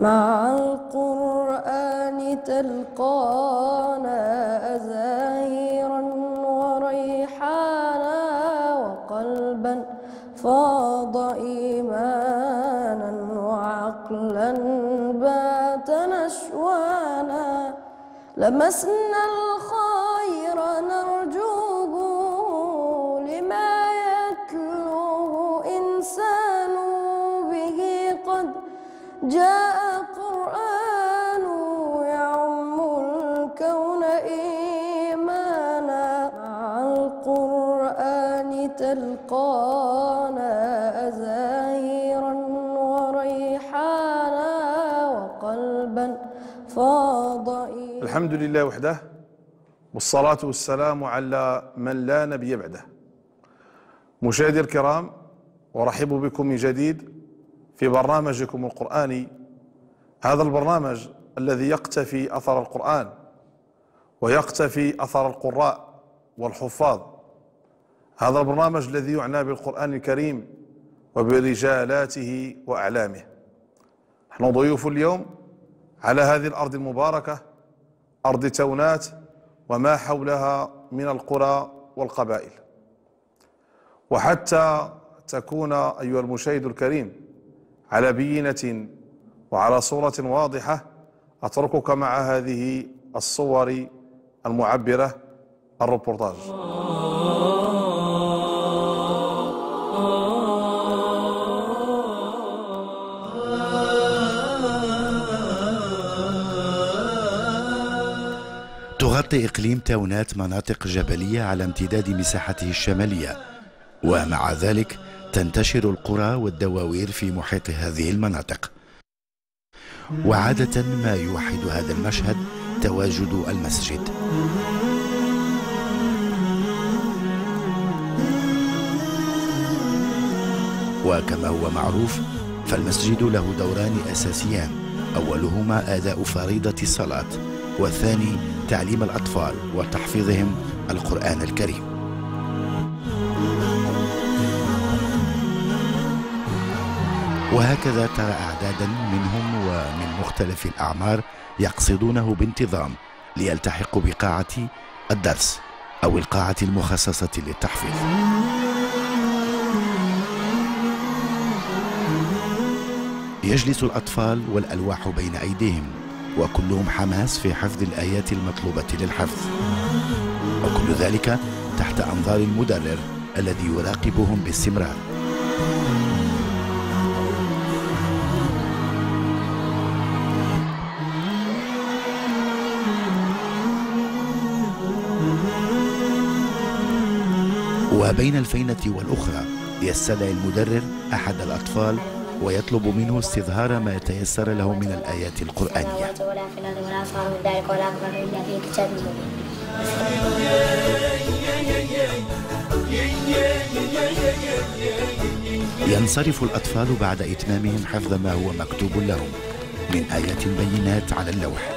مع القرآن تلقانا زاهرا وريحانا وقلبا فاض إيمانا وعقلا بات نشوانا لمسنا الخ الحمد لله وحده والصلاة والسلام على من لا نبي بعده مشاهدي الكرام ورحب بكم من جديد في برنامجكم القرآني هذا البرنامج الذي يقتفي أثر القرآن ويقتفي أثر القراء والحفاظ هذا البرنامج الذي يعنى بالقرآن الكريم وبرجالاته وأعلامه نحن ضيوف اليوم على هذه الأرض المباركة أرض تونات وما حولها من القرى والقبائل وحتى تكون أيها المشاهد الكريم على بينة وعلى صورة واضحة أتركك مع هذه الصور المعبرة الروبورتاج يغطي إقليم تاونات مناطق جبلية على امتداد مساحته الشمالية ومع ذلك تنتشر القرى والدواوير في محيط هذه المناطق وعادة ما يوحد هذا المشهد تواجد المسجد وكما هو معروف فالمسجد له دوران أساسيان أولهما أداء فريضة الصلاة والثاني تعليم الأطفال وتحفيظهم القرآن الكريم وهكذا ترى أعدادا منهم ومن مختلف الأعمار يقصدونه بانتظام ليلتحقوا بقاعة الدرس أو القاعة المخصصة للتحفيظ يجلس الأطفال والألواح بين أيديهم وكلهم حماس في حفظ الآيات المطلوبة للحفظ وكل ذلك تحت أنظار المدرر الذي يراقبهم باستمرار وبين الفينة والأخرى يستدعي المدرر أحد الأطفال ويطلب منه استظهار ما تيسر له من الآيات القرآنية ينصرف الأطفال بعد إتمامهم حفظ ما هو مكتوب لهم من آيات بينات على اللوح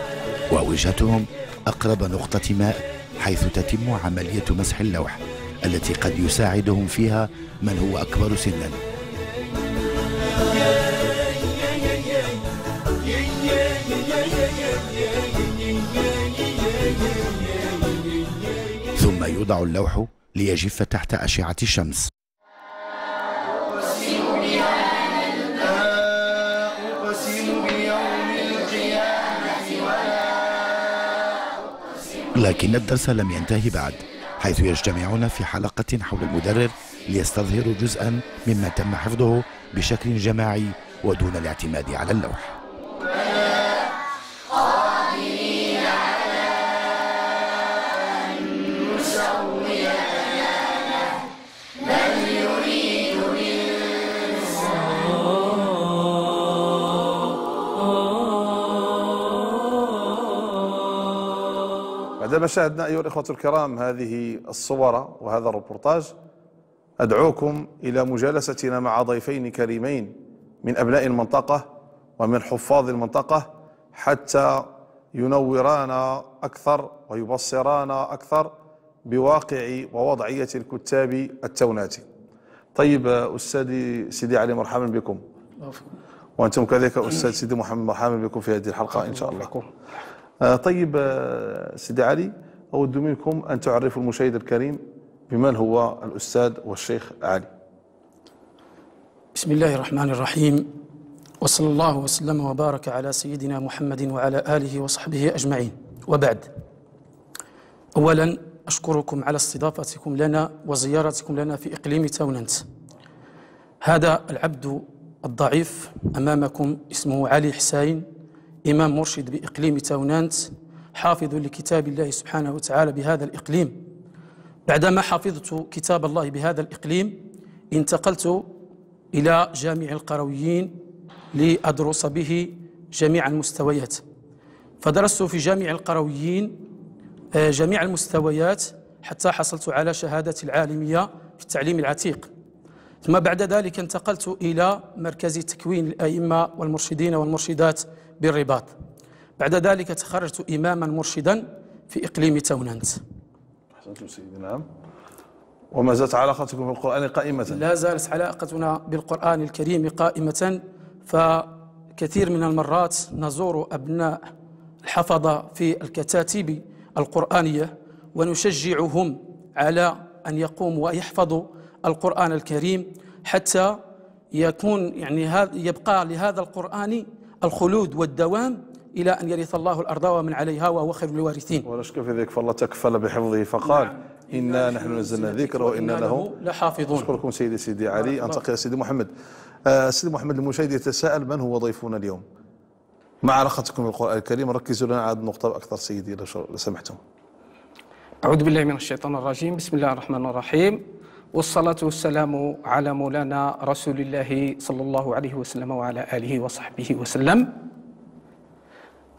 ووجهتهم أقرب نقطة ماء حيث تتم عملية مسح اللوح التي قد يساعدهم فيها من هو أكبر سناً يوضع اللوح ليجف تحت أشعة الشمس لكن الدرس لم ينتهي بعد حيث يجتمعون في حلقة حول المدرر ليستظهروا جزءا مما تم حفظه بشكل جماعي ودون الاعتماد على اللوح بعد ما شاهدنا أيها الإخوة الكرام هذه الصور وهذا الروبورتاج أدعوكم إلى مجالستنا مع ضيفين كريمين من أبناء المنطقة ومن حفاظ المنطقة حتى ينورانا أكثر ويبصرانا أكثر بواقع ووضعية الكتاب التوناتي طيب أستاذي سيدي علي مرحبا بكم وأنتم كذلك أستاذ سيدي محمد مرحبا بكم في هذه الحلقة إن شاء الله آه، طيب آه، سيدي علي أود منكم أن تعرفوا المشاهد الكريم بمن هو الأستاذ والشيخ علي بسم الله الرحمن الرحيم وصلى الله وسلم وبارك على سيدنا محمد وعلى آله وصحبه أجمعين وبعد أولا أشكركم على استضافتكم لنا وزيارتكم لنا في إقليم تاوننت هذا العبد الضعيف أمامكم اسمه علي حسين إمام مرشد بإقليم تاونانت حافظ لكتاب الله سبحانه وتعالى بهذا الإقليم بعدما حفظت كتاب الله بهذا الإقليم انتقلت إلى جامع القرويين لأدرس به جميع المستويات فدرست في جامع القرويين آه، جميع المستويات حتى حصلت على شهادة العالمية في التعليم العتيق ثم بعد ذلك انتقلت إلى مركز تكوين الأئمة والمرشدين والمرشدات بالرباط بعد ذلك تخرجت إماما مرشدا في إقليم توننت أحسنتم سيدي نعم وما زالت علاقتكم بالقرآن قائمة لا زالت علاقتنا بالقرآن الكريم قائمة فكثير من المرات نزور أبناء الحفظة في الكتاتب القرآنية ونشجعهم على أن يقوموا ويحفظوا القرآن الكريم حتى يكون يعني يبقى لهذا القرآن الخلود والدوام إلى أن يرث الله الأرض ومن عليها وهو خير الوارثين ولا شك في ذلك فالله تكفل بحفظه فقال نعم. إنا نحن نزلنا الذكر وإنا له لحافظون أشكركم سيدي سيدي علي أنتقل سيدي محمد آه سيدي محمد المشاهد يتساءل من هو ضيفنا اليوم مع علاقتكم بالقرآن الكريم ركزوا لنا على النقطة أكثر سيدي لو سمحتم أعوذ بالله من الشيطان الرجيم بسم الله الرحمن الرحيم والصلاة والسلام على مولانا رسول الله صلى الله عليه وسلم وعلى آله وصحبه وسلم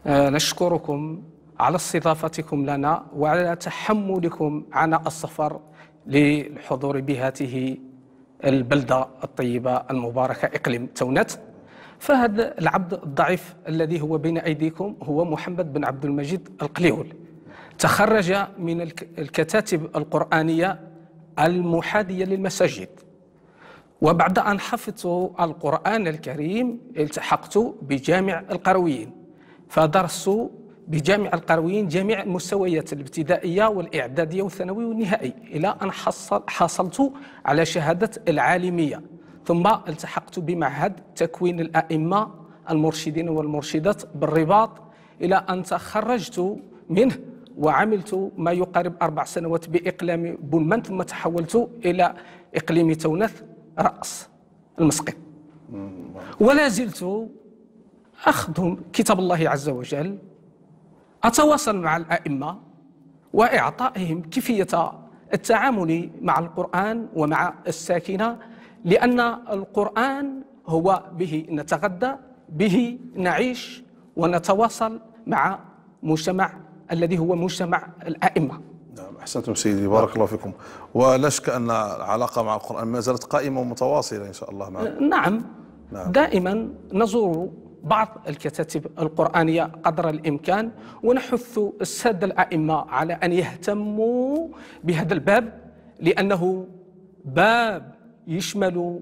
آه، نشكركم على استضافتكم لنا وعلى تحملكم عناء السفر للحضور بهذه البلدة الطيبة المباركة إقليم تونت فهذا العبد الضعيف الذي هو بين أيديكم هو محمد بن عبد المجيد القليول تخرج من الكتاتب القرآنية المحادية للمساجد وبعد أن حفظت القرآن الكريم التحقت بجامع القرويين فدرست بجامع القرويين جميع المستويات الابتدائية والإعدادية والثانوي والنهائي إلى أن حصل حصلت على شهادة العالمية ثم التحقت بمعهد تكوين الأئمة المرشدين والمرشدات بالرباط إلى أن تخرجت منه وعملت ما يقارب أربع سنوات بإقلام بولمان ثم تحولت إلى إقليم تونس رأس المسقط ولا زلت أخدم كتاب الله عز وجل أتواصل مع الأئمة وإعطائهم كيفية التعامل مع القرآن ومع الساكنة لأن القرآن هو به نتغدى به نعيش ونتواصل مع مجتمع الذي هو مجتمع الأئمة نعم أحسنتم سيدي بارك الله فيكم ولا شك أن العلاقة مع القرآن ما زالت قائمة ومتواصلة إن شاء الله معكم أه، نعم, نعم. دائما نزور بعض الكتاتب القرآنية قدر الإمكان ونحث السادة الأئمة على أن يهتموا بهذا الباب لأنه باب يشمل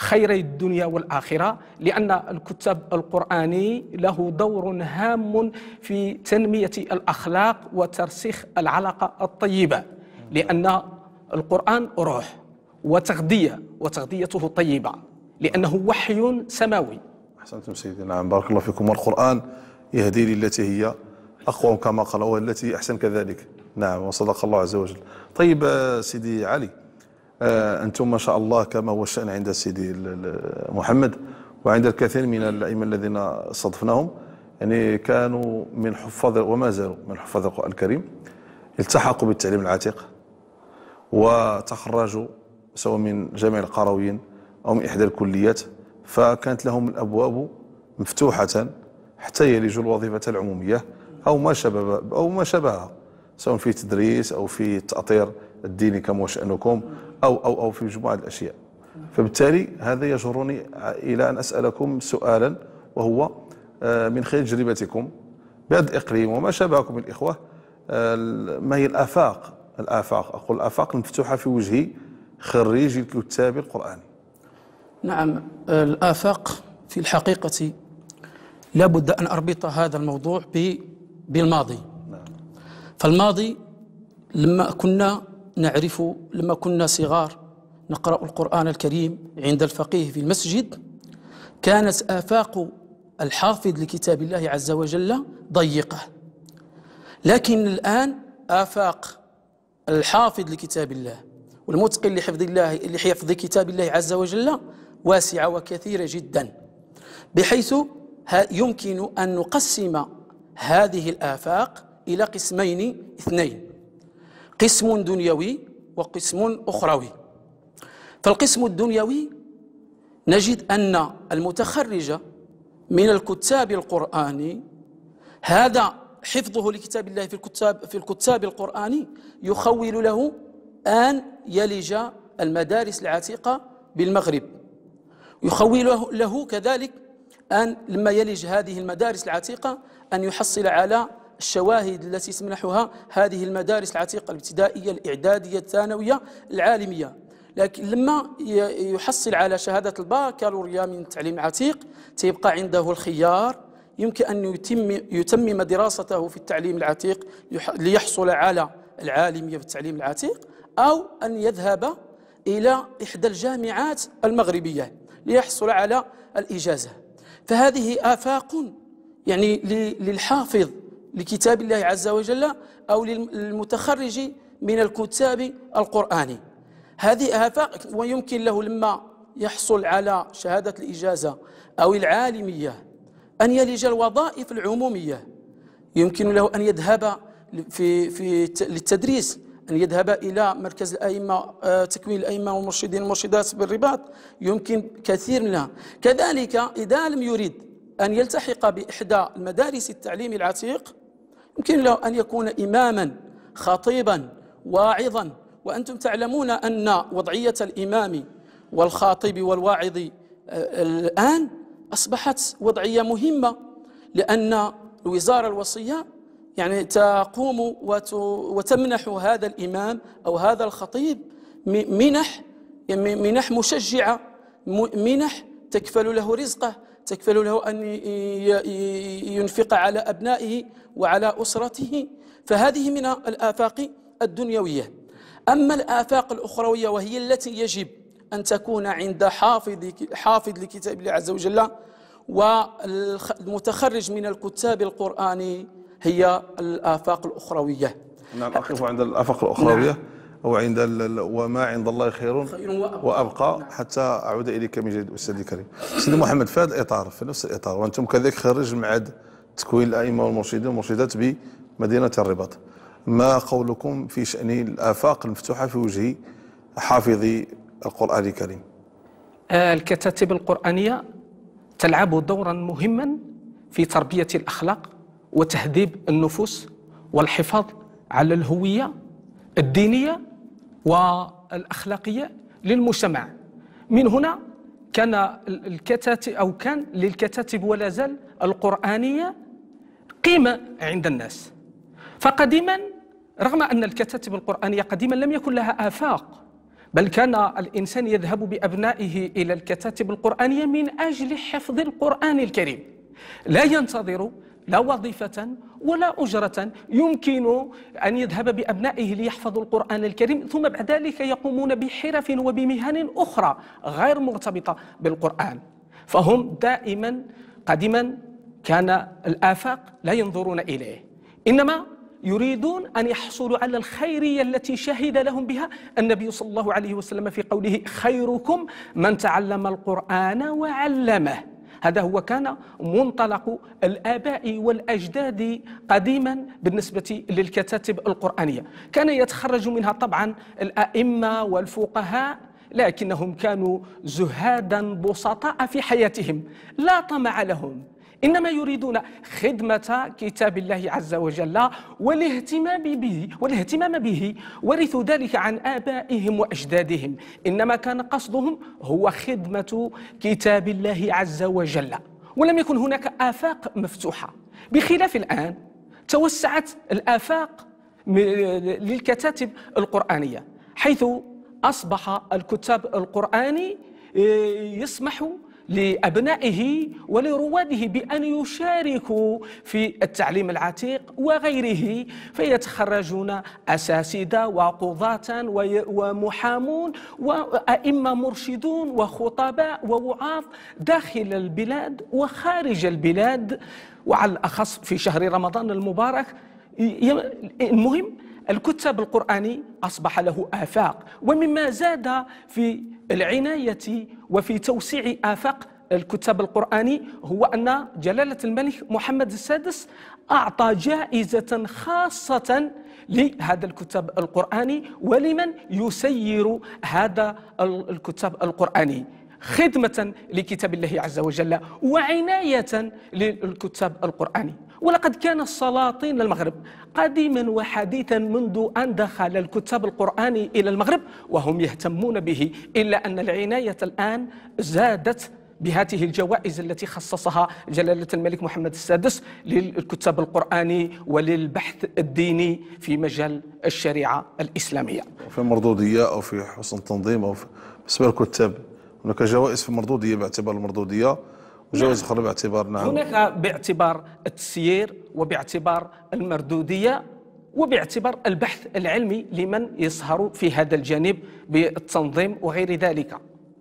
خيري الدنيا والآخرة لأن الكتاب القرآني له دور هام في تنمية الأخلاق وترسيخ العلاقة الطيبة لأن القرآن روح وتغذية وتغذيته طيبة لأنه وحي سماوي أحسنتم سيدي نعم بارك الله فيكم والقرآن يهدي للتي هي أقوى كما قال والتي أحسن كذلك نعم وصدق الله عز وجل طيب آه، سيدي علي آه، أنتم ما شاء الله كما هو الشأن عند سيدي محمد وعند الكثير من الأئمة الذين استضفناهم يعني كانوا من حفاظ وما زالوا من حفاظ القرآن الكريم التحقوا بالتعليم العتيق وتخرجوا سواء من جامع القرويين أو من إحدى الكليات فكانت لهم الأبواب مفتوحة حتى يلجوا الوظيفة العمومية أو ما شبه أو ما شبهها سواء في تدريس أو في تأطير الديني كما شأنكم أو أو أو في مجموعة الأشياء فبالتالي هذا يجرني إلى أن أسألكم سؤالا وهو آه، من خلال تجربتكم بهذا الإقليم وما شابهكم الإخوة آه، ما هي الآفاق الآفاق أقول الآفاق المفتوحة في وجه خريج الكتاب القرآني نعم الآفاق في الحقيقة لابد أن أربط هذا الموضوع بالماضي نعم. فالماضي لما كنا نعرف لما كنا صغار نقرأ القرآن الكريم عند الفقيه في المسجد كانت آفاق الحافظ لكتاب الله عز وجل ضيقة لكن الآن آفاق الحافظ لكتاب الله والمتقن لحفظ الله لحفظ كتاب الله عز وجل واسعة وكثيرة جدا بحيث يمكن أن نقسم هذه الآفاق إلى قسمين اثنين قسم دنيوي وقسم أخروي فالقسم الدنيوي نجد أن المتخرج من الكتاب القرآني هذا حفظه لكتاب الله في الكتاب في الكتاب القرآني يخول له أن يلج المدارس العتيقة بالمغرب يخول له كذلك أن لما يلج هذه المدارس العتيقة أن يحصل على الشواهد التي تمنحها هذه المدارس العتيقة الابتدائية الإعدادية الثانوية العالمية لكن لما يحصل على شهادة الباكالوريا من التعليم العتيق تبقى عنده الخيار يمكن أن يتم يتمم دراسته في التعليم العتيق ليحصل على العالمية في التعليم العتيق أو أن يذهب إلى إحدى الجامعات المغربية ليحصل على الإجازة فهذه آفاق يعني للحافظ لكتاب الله عز وجل أو للمتخرج من الكتاب القرآني هذه ويمكن له لما يحصل على شهادة الإجازة أو العالمية أن يلج الوظائف العمومية يمكن له أن يذهب في في للتدريس أن يذهب إلى مركز الأئمة آه، تكوين الأئمة والمرشدين والمرشدات بالرباط يمكن كثير منها كذلك إذا لم يريد أن يلتحق بإحدى المدارس التعليم العتيق يمكن له أن يكون إماما خطيبا واعظا وأنتم تعلمون أن وضعية الإمام والخاطب والواعظ آه، الآن أصبحت وضعية مهمة لأن الوزارة الوصية يعني تقوم وتمنح هذا الإمام أو هذا الخطيب منح يعني منح مشجعة منح تكفل له رزقه تكفل له أن ينفق على أبنائه وعلى أسرته فهذه من الآفاق الدنيوية أما الآفاق الأخروية وهي التي يجب أن تكون عند حافظ حافظ لكتاب الله عز وجل والمتخرج من الكتاب القرآني هي الآفاق الأخروية نعم أقف عند الآفاق الأخروية نعم. وعند وما عند الله خير, خير وأبقى, وأبقى حتى أعود إليك من جديد أستاذي الكريم سيدي محمد في هذا الإطار في نفس الإطار وأنتم كذلك خرج معد تكوين الأئمة والمرشدين والمرشدات بمدينة الرباط ما قولكم في شأن الآفاق المفتوحة في وجه حافظي القرآن الكريم آه، الكتاتب القرآنية تلعب دورا مهما في تربية الأخلاق وتهذيب النفوس والحفاظ على الهوية الدينية والأخلاقية للمجتمع من هنا كان الكتاتب أو كان للكتاتب ولا زال القرآنية قيمة عند الناس فقديما رغم أن الكتاتب القرآنية قديما لم يكن لها آفاق بل كان الإنسان يذهب بأبنائه إلى الكتاتب القرآنية من أجل حفظ القرآن الكريم لا ينتظر لا وظيفة ولا أجرة يمكن أن يذهب بأبنائه ليحفظوا القرآن الكريم ثم بعد ذلك يقومون بحرف وبمهن أخرى غير مرتبطة بالقرآن فهم دائما قديما كان الآفاق لا ينظرون إليه إنما يريدون أن يحصلوا على الخيرية التي شهد لهم بها النبي صلى الله عليه وسلم في قوله خيركم من تعلم القرآن وعلمه هذا هو كان منطلق الآباء والأجداد قديما بالنسبة للكتاتب القرآنية كان يتخرج منها طبعا الأئمة والفقهاء لكنهم كانوا زهادا بسطاء في حياتهم لا طمع لهم إنما يريدون خدمة كتاب الله عز وجل والاهتمام به والاهتمام به ورثوا ذلك عن آبائهم وأجدادهم إنما كان قصدهم هو خدمة كتاب الله عز وجل ولم يكن هناك آفاق مفتوحة بخلاف الآن توسعت الآفاق للكتاتب القرآنية حيث أصبح الكتاب القرآني آه، يسمح لأبنائه ولرواده بأن يشاركوا في التعليم العتيق وغيره فيتخرجون أساسدة وقضاة ومحامون وأئمة مرشدون وخطباء ووعاظ داخل البلاد وخارج البلاد وعلى الأخص في شهر رمضان المبارك المهم الكتاب القرآني أصبح له آفاق ومما زاد في العناية وفي توسيع آفاق الكتاب القرآني هو أن جلالة الملك محمد السادس أعطى جائزة خاصة لهذا الكتاب القرآني ولمن يسير هذا الكتاب القرآني خدمة لكتاب الله عز وجل وعناية للكتاب القرآني ولقد كان السلاطين المغرب قديما وحديثا منذ أن دخل الكتاب القرآني إلى المغرب وهم يهتمون به إلا أن العناية الآن زادت بهذه الجوائز التي خصصها جلالة الملك محمد السادس للكتاب القرآني وللبحث الديني في مجال الشريعة الإسلامية في مردودية أو في حسن تنظيم أو في بالنسبة للكتاب هناك جوائز في المردوديه باعتبار المردوديه وجوائز نعم. اخرى باعتبار نعم هناك باعتبار التسيير وباعتبار المردوديه وباعتبار البحث العلمي لمن يسهر في هذا الجانب بالتنظيم وغير ذلك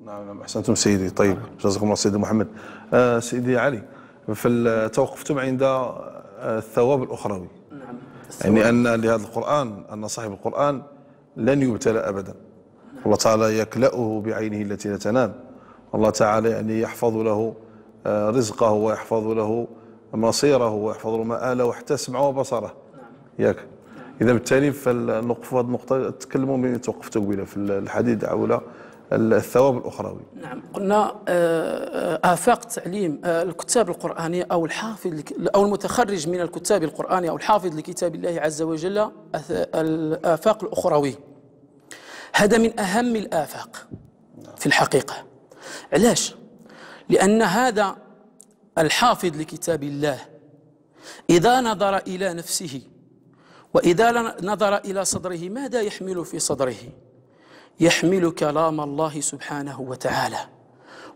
نعم نعم احسنتم سيدي طيب جزاكم الله سيدي محمد آه سيدي علي توقفتم عند آه، الثواب الاخروي نعم يعني ان لهذا القران ان صاحب القران لن يبتلى ابدا الله تعالى يكلأه بعينه التي لا تنام الله تعالى يعني يحفظ له آه، رزقه ويحفظ له مصيره ويحفظ له مآله حتى سمعه وبصره نعم. ياك اذا بالتالي فنوقف هذه النقطه تكلموا من توقف تقويله في الحديث حول الثواب الاخروي نعم قلنا آه، آه، افاق تعليم الكتاب القراني او الحافظ او المتخرج من الكتاب القراني او الحافظ لكتاب الله عز وجل الافاق الاخروي هذا من أهم الآفاق في الحقيقة علاش؟ لأن هذا الحافظ لكتاب الله إذا نظر إلى نفسه وإذا نظر إلى صدره ماذا يحمل في صدره يحمل كلام الله سبحانه وتعالى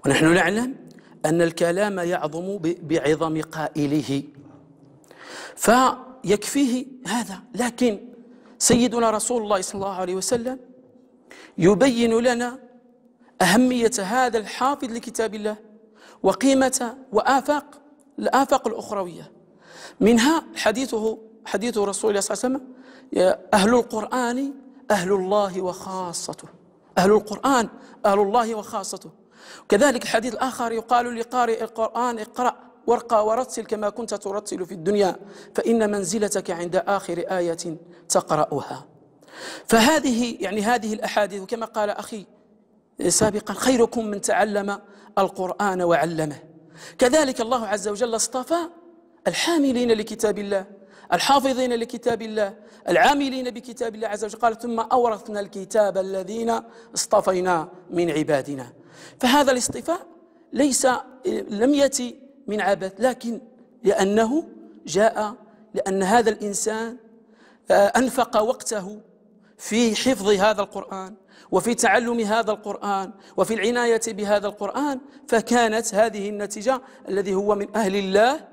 ونحن نعلم أن الكلام يعظم بعظم قائله فيكفيه هذا لكن سيدنا رسول الله صلى الله عليه وسلم يبين لنا أهمية هذا الحافظ لكتاب الله وقيمة وآفاق الآفاق الأخروية منها حديثه حديث رسول الله صلى الله عليه وسلم أهل القرآن أهل الله وخاصته أهل القرآن أهل الله وخاصته كذلك الحديث الآخر يقال لقارئ القرآن اقرأ وارقى ورتل كما كنت ترتل في الدنيا فإن منزلتك عند آخر آية تقرأها فهذه يعني هذه الأحاديث وكما قال أخي سابقا خيركم من تعلم القرآن وعلمه كذلك الله عز وجل اصطفى الحاملين لكتاب الله الحافظين لكتاب الله العاملين بكتاب الله عز وجل قال ثم أورثنا الكتاب الذين اصطفينا من عبادنا فهذا الاصطفاء ليس لم يأتي من عبث لكن لأنه جاء لأن هذا الإنسان آه، أنفق وقته في حفظ هذا القرآن وفي تعلم هذا القرآن وفي العناية بهذا القرآن فكانت هذه النتيجة الذي هو من أهل الله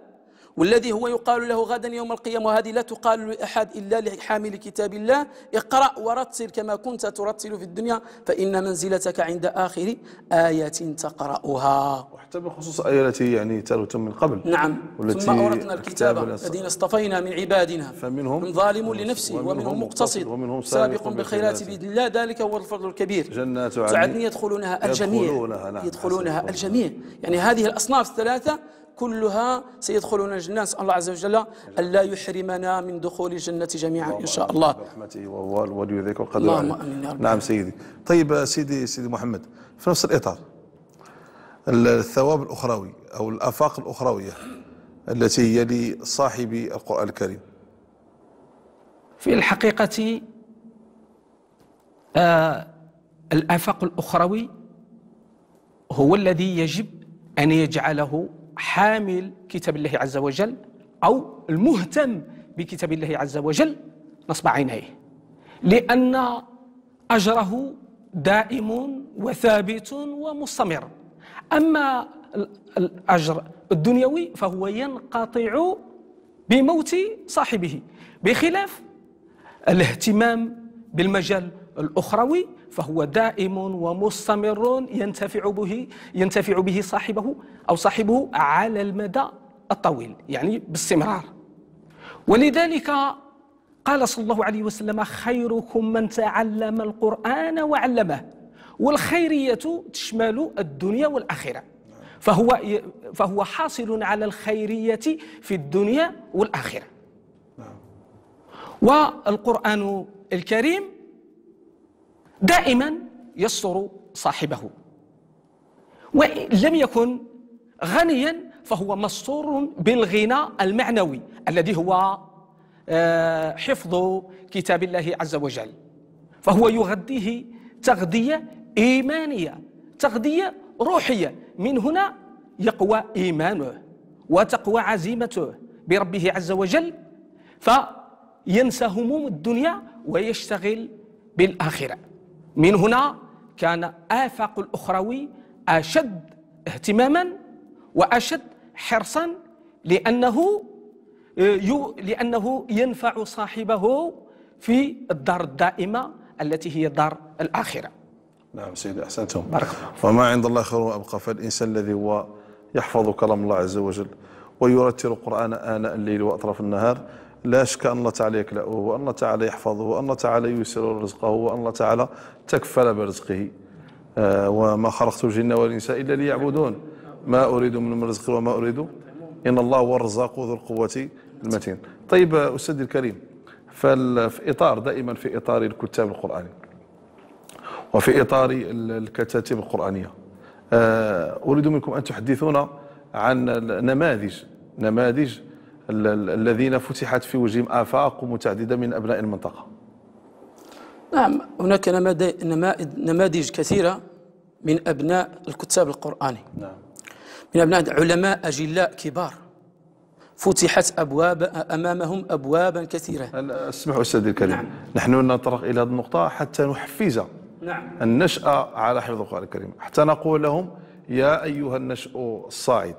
والذي هو يقال له غدا يوم القيامة وهذه لا تقال لأحد إلا لحامل كتاب الله اقرأ ورتل كما كنت ترتل في الدنيا فإن منزلتك عند آخر آية تقرأها وحتى بخصوص الآية التي يعني تلوت من قبل نعم والتي ثم أورثنا الكتاب الذين اصطفينا من عبادنا فمنهم من ظالم لنفسه ومنهم مقتصد ومنهم سابق بالخيرات بإذن الله ذلك هو الفضل الكبير جنات عدن يدخلونها الجميع يدخلونها نعم. الجميع يعني هذه الأصناف الثلاثة كلها سيدخلون الجنة نسأل الله عز وجل ألا يحرمنا من دخول الجنة جميعا إن شاء الله برحمته وولي ذلك والقدر اللهم نعم سيدي طيب سيدي سيدي محمد في نفس الإطار الثواب الأخروي أو الآفاق الأخروية التي هي لصاحب القرآن الكريم في الحقيقة آه الآفاق الأخروي هو الذي يجب أن يجعله حامل كتاب الله عز وجل أو المهتم بكتاب الله عز وجل نصب عينيه لأن أجره دائم وثابت ومستمر أما الأجر الدنيوي فهو ينقطع بموت صاحبه بخلاف الاهتمام بالمجال الأخروي فهو دائم ومستمر ينتفع به ينتفع به صاحبه أو صاحبه على المدى الطويل يعني باستمرار ولذلك قال صلى الله عليه وسلم خيركم من تعلم القرآن وعلمه والخيرية تشمل الدنيا والآخرة فهو فهو حاصل على الخيرية في الدنيا والآخرة نعم. والقرآن الكريم دائما يستر صاحبه وإن لم يكن غنيا فهو مستور بالغنى المعنوي الذي هو آه، حفظ كتاب الله عز وجل فهو يغذيه تغذية إيمانية تغذية روحية من هنا يقوى إيمانه وتقوى عزيمته بربه عز وجل فينسى هموم الدنيا ويشتغل بالآخرة من هنا كان آفاق الأخروي أشد اهتماما وأشد حرصا لأنه آه، لأنه ينفع صاحبه في الدار الدائمة التي هي دار الآخرة نعم سيدي أحسنتم بارك فما عند الله خير وأبقى فالإنسان الذي هو يحفظ كلام الله عز وجل ويرتل القرآن آناء الليل وأطراف النهار لا شك أن الله تعالى يكلأه وأن الله تعالى يحفظه وأن الله تعالى ييسر رزقه وأن الله تعالى تكفل برزقه آه، وما خلقت الجن والإنس إلا ليعبدون ما أريد من الرزق وما أريد إن الله هو الرزاق ذو القوة المتين طيب آه، أستاذي الكريم في إطار دائما في إطار الكتاب القرآني وفي إطار الكتاتيب القرآنية آه، أريد منكم أن تحدثونا عن نماذج نماذج الذين فتحت في وجههم آفاق متعددة من أبناء المنطقة نعم هناك نماذج كثيرة من أبناء الكتاب القرآني نعم. من أبناء علماء أجلاء كبار فتحت أبواب أمامهم أبوابا كثيرة اسمح أستاذ الكريم نعم. نحن نطرق إلى هذه النقطة حتى نحفز نعم. النشأة على حفظ القرآن الكريم حتى نقول لهم يا أيها النشأ الصاعد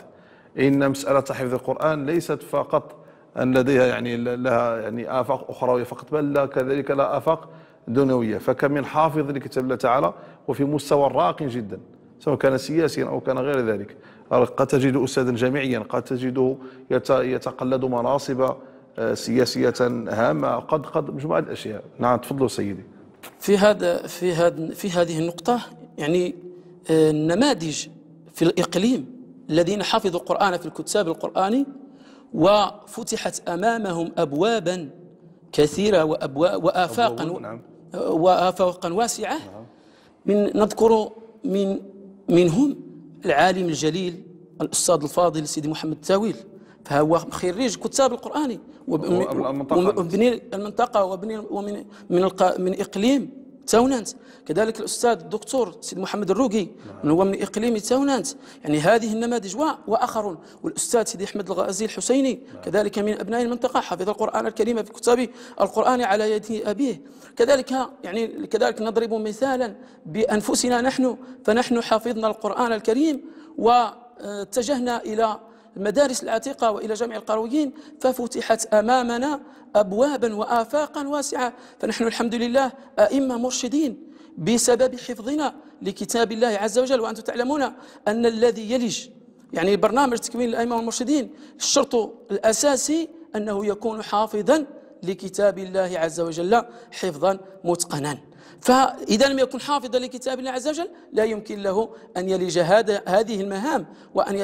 إن مسألة حفظ القرآن ليست فقط أن لديها يعني لها يعني آفاق أخروية فقط بل كذلك لها آفاق دنيوية فكم من حافظ لكتاب الله تعالى وفي مستوى راق جدا سواء كان سياسيا أو كان غير ذلك قد تجد أستاذا جامعيا قد تجده يتقلد مناصب آه، سياسية هامة قد قد مجموعة الأشياء نعم تفضلوا سيدي في هذا في هذا في هذه النقطة يعني آه، النماذج في الإقليم الذين حفظوا القرآن في الكتاب القرآني وفتحت أمامهم أبوابا كثيرة وأبواب وآفاقا نعم. وآفاقا واسعة نعم. من نذكر من منهم العالم الجليل الأستاذ الفاضل سيدي محمد التاويل فهو خريج كتاب القرآني وابن المنطقة وابن ومن من, من إقليم تاونانت كذلك الاستاذ الدكتور سيد محمد الروقي نعم. من هو من اقليم تاونانت يعني هذه النماذج واخرون والاستاذ سيدي احمد الغازي الحسيني نعم. كذلك من ابناء المنطقه حفظ القران الكريم في كتاب القران على يد ابيه كذلك يعني كذلك نضرب مثالا بانفسنا نحن فنحن حفظنا القران الكريم واتجهنا الى المدارس العتيقة وإلى جامع القرويين ففتحت أمامنا أبوابا وآفاقا واسعة فنحن الحمد لله أئمة مرشدين بسبب حفظنا لكتاب الله عز وجل وأنتم تعلمون أن الذي يلج يعني برنامج تكوين الأئمة والمرشدين الشرط الأساسي أنه يكون حافظا لكتاب الله عز وجل حفظا متقنا فإذا لم يكن حافظا لكتاب الله عز وجل لا يمكن له أن يلج هذه المهام وأن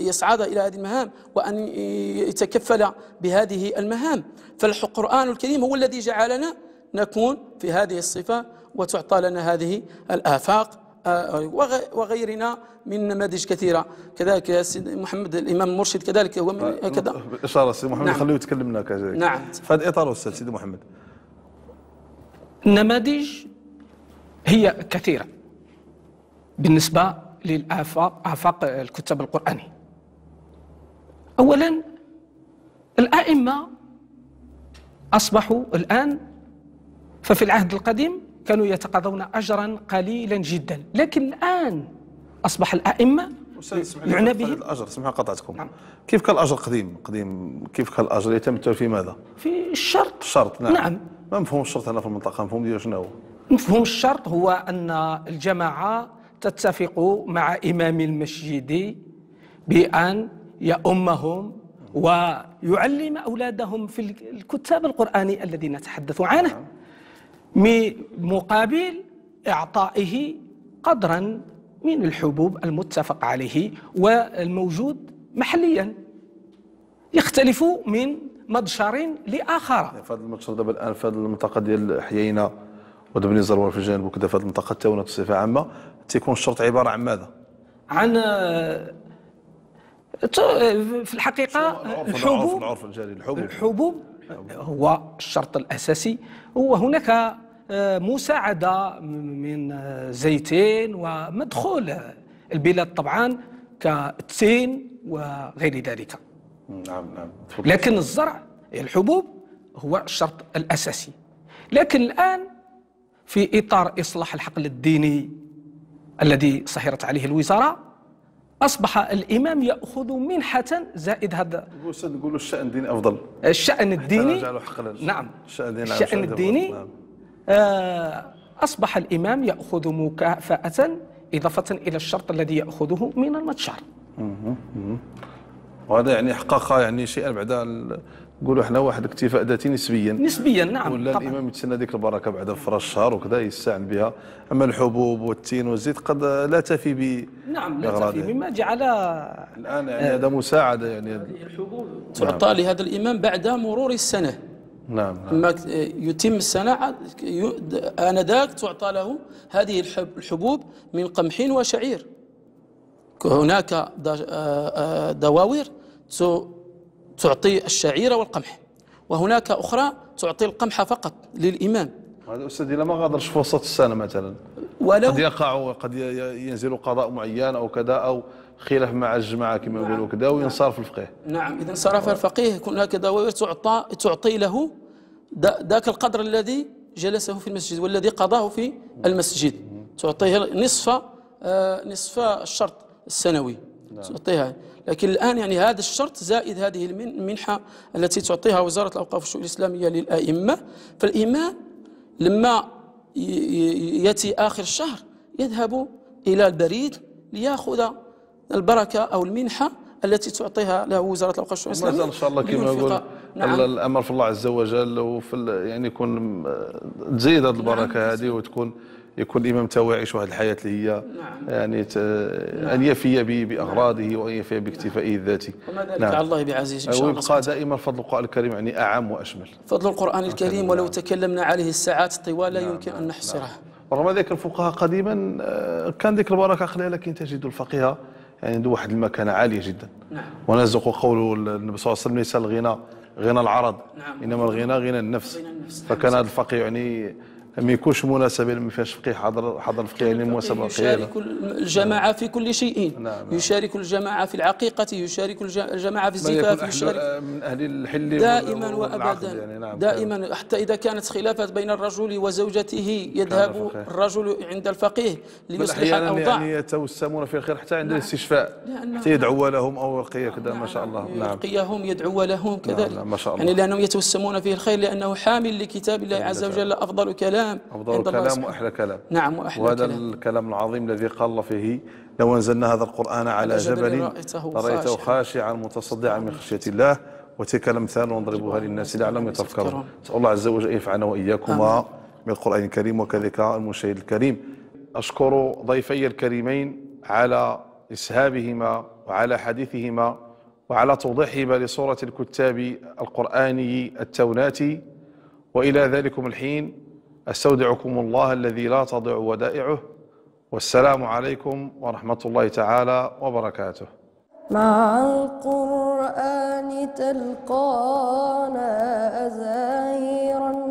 يصعد إلى هذه المهام وأن يتكفل بهذه المهام فالقرآن الكريم هو الذي جعلنا نكون في هذه الصفة وتعطى لنا هذه الآفاق آه، وغيرنا من نماذج كثيره كذلك محمد الامام المرشد كذلك هو آه، كذا اشاره سيدي محمد نعم. خليه يتكلم لنا كذلك نعم في هذا الاطار استاذ سيدي محمد النماذج هي كثيرة بالنسبة للآفاق آفاق الكتاب القرآني أولا الأئمة أصبحوا الآن ففي العهد القديم كانوا يتقاضون أجرا قليلا جدا لكن الآن أصبح الأئمة يعنى به الأجر اسمح قطعتكم نعم. كيف كان الأجر قديم قديم كيف كان الأجر يتمتع في ماذا في الشرط الشرط نعم, نعم. ما مفهوم الشرط هنا في المنطقه مفهوم ديالو شنو هو مفهوم الشرط هو ان الجماعه تتفق مع امام المسجد بان يؤمهم ويعلم اولادهم في الكتاب القراني الذي نتحدث عنه نعم. مقابل اعطائه قدرا من الحبوب المتفق عليه والموجود محليا يختلف من مدشرين لاخر في هذا المدشر دابا الان في هذه المنطقه ديال حيينا ودبني زروار في الجنوب وكذا في هذه المنطقه التاونه بصفه عامه تيكون الشرط عباره عن ماذا؟ عن آه، آه، في الحقيقه الحبوب العرف الجاري الحبوب الحبوب هو الشرط الاساسي وهناك آه، مساعده من زيتين ومدخول البلاد طبعا كالتين وغير ذلك نعم نعم لكن الزرع الحبوب هو الشرط الأساسي لكن الآن في إطار إصلاح الحقل الديني الذي سهرت عليه الوزارة أصبح الإمام يأخذ منحة زائد هذا نقولوا الشأن الديني أفضل الشأن نعم. الديني نعم الشأن الديني, الشأن الديني نعم. أصبح الإمام يأخذ مكافأة إضافة إلى الشرط الذي يأخذه من المتجر وهذا يعني حقق يعني شيئا بعد نقولوا احنا واحد الاكتفاء ذاتي نسبيا نسبيا نعم ولا طبعا. الامام يتسنى ديك البركه بعد فراش الشهر وكذا يستعن بها اما الحبوب والتين والزيت قد لا تفي ب نعم لا تفي مما يعني. جعل الان يعني هذا آه مساعده يعني الحبوب تعطى نعم. لهذا الامام بعد مرور السنه نعم نعم يتم السنة آنذاك تعطى له هذه الحبوب من قمح وشعير هناك آه، آه، دواوير تعطي الشعيرة والقمح وهناك أخرى تعطي القمح فقط للإمام هذا أستاذ إلا ما غادرش وسط السنة مثلا ولو قد يقع قد ينزل قضاء معين أو كذا أو خلاف مع الجماعة كما نعم. يقولوا كذا وينصرف نعم. الفقيه نعم إذا انصرف الفقيه هناك دواوير تعطى تعطي له ذاك القدر الذي جلسه في المسجد والذي قضاه في المسجد تعطيه نصف آه، نصف الشرط السنوي نعم. تعطيها لكن الآن يعني هذا الشرط زائد هذه المنحة التي تعطيها وزارة الأوقاف والشؤون الإسلامية للأئمة فالإمام لما يأتي آخر الشهر يذهب إلى البريد ليأخذ البركة أو المنحة التي تعطيها له وزارة الأوقاف والشؤون الإسلامية إن شاء الله كما يقول نعم. الأمر في الله عز وجل وفي يعني يكون تزيد هذه البركة نعم. هذه وتكون يكون الامام تاعو يعيش واحد الحياه اللي هي نعم. يعني ت... نعم. ان يفي باغراضه وان يفي باكتفائه الذاتي نعم. وما ذلك نعم. على الله بعزيز ان شاء الله ويبقى دائما فضل القران الكريم يعني اعم واشمل فضل القران نعم. الكريم ولو نعم. تكلمنا عليه الساعات الطوال لا يمكن ان نحصره رغم ذلك الفقهاء قديما آه، كان ذيك البركه قليله لكن تجد الفقيه يعني عنده واحد المكانه عاليه جدا نعم. ونزق قوله النبي صلى الله عليه وسلم ليس الغنى غنى العرض نعم. انما الغنى غنى النفس, غنى النفس. فكان هذا الفقيه يعني ما يكونش مناسبه ما فيهاش فقيه حضر حضر فقيه يعني مناسبه يشارك الجماعه في كل شيء نعم،, نعم يشارك الجماعه في العقيقه يشارك الجماعه في الزفاف يشارك من اهل الحل دائما يعني، وابدا يعني نعم دائما حتى اذا كانت خلافات بين الرجل وزوجته يذهب الرجل عند الفقيه ليصلح الاوضاع يعني يتوسمون في الخير حتى عند نعم الاستشفاء حتى يدعو لهم او القيه كذا نعم ما شاء الله نعم, نعم. يلقيهم يدعو لهم كذلك نعم ما شاء يعني الله يعني لانهم يتوسمون في الخير لانه حامل لكتاب الله عز وجل افضل كلام الكلام أفضل الكلام وأحلى كلام نعم وأحلى وهذا كلام. الكلام العظيم الذي قال الله فيه لو أنزلنا هذا القرآن على جبل رأيته خاشعا متصدعا من خشية الله وتلك الأمثال نضربها للناس لعلهم يتفكرون نسأل الله عز وجل أن ينفعنا وإياكما بالقرآن الكريم وكذلك المشاهد الكريم أشكر ضيفي الكريمين على إسهابهما وعلى حديثهما وعلى توضيحهما لصورة الكتاب القرآني التوناتي وإلى ذلكم الحين استودعكم الله الذي لا تضيع ودائعه والسلام عليكم ورحمه الله تعالى وبركاته مع القران تلقانا زاهرا